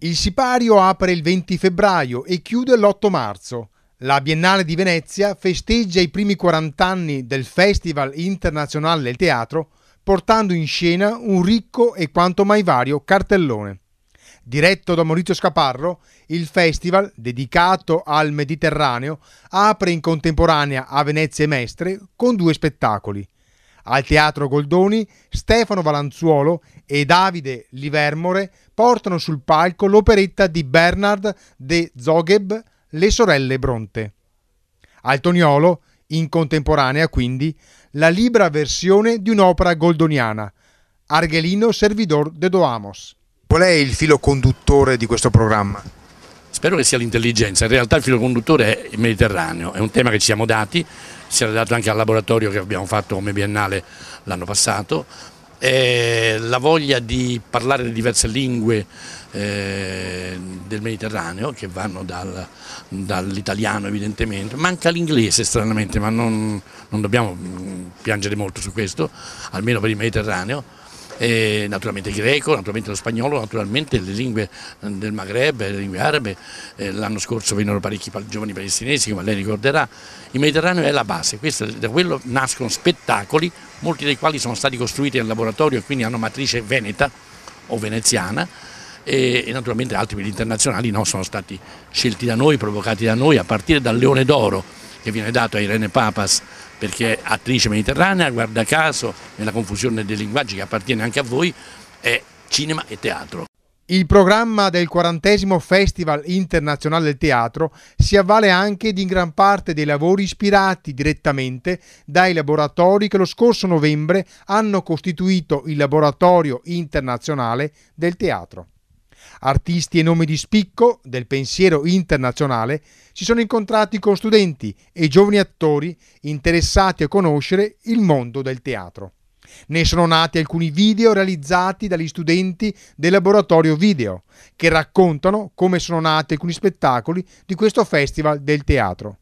Il sipario apre il 20 febbraio e chiude l'8 marzo. La Biennale di Venezia festeggia i primi 40 anni del Festival internazionale del teatro portando in scena un ricco e quanto mai vario cartellone. Diretto da Maurizio Scaparro, il festival, dedicato al Mediterraneo, apre in contemporanea a Venezia e Mestre con due spettacoli. Al Teatro Goldoni, Stefano Valanzuolo e Davide Livermore portano sul palco l'operetta di Bernard de Zogeb, Le sorelle Bronte. Al Toniolo, in contemporanea quindi, la libera versione di un'opera goldoniana, Argelino Servidor de Doamos. Qual è il filo conduttore di questo programma? Spero che sia l'intelligenza, in realtà il filo conduttore è il Mediterraneo, è un tema che ci siamo dati, si era dato anche al laboratorio che abbiamo fatto come biennale l'anno passato, eh, la voglia di parlare le diverse lingue eh, del Mediterraneo che vanno dal, dall'italiano evidentemente, manca l'inglese stranamente ma non, non dobbiamo mm, piangere molto su questo, almeno per il Mediterraneo, eh, naturalmente il greco, naturalmente lo spagnolo, naturalmente le lingue del Maghreb, le lingue arabe, eh, l'anno scorso vennero parecchi giovani palestinesi, come lei ricorderà, il Mediterraneo è la base, Questo, da quello nascono spettacoli, molti dei quali sono stati costruiti nel laboratorio e quindi hanno matrice veneta o veneziana, e, naturalmente altri quelli internazionali no, sono stati scelti da noi, provocati da noi a partire dal Leone d'Oro che viene dato a Irene Papas perché è attrice mediterranea, guarda caso, nella confusione dei linguaggi che appartiene anche a voi, è cinema e teatro. Il programma del 40 Festival Internazionale del Teatro si avvale anche di gran parte dei lavori ispirati direttamente dai laboratori che lo scorso novembre hanno costituito il Laboratorio Internazionale del Teatro. Artisti e nomi di spicco del pensiero internazionale si sono incontrati con studenti e giovani attori interessati a conoscere il mondo del teatro. Ne sono nati alcuni video realizzati dagli studenti del laboratorio video, che raccontano come sono nati alcuni spettacoli di questo festival del teatro.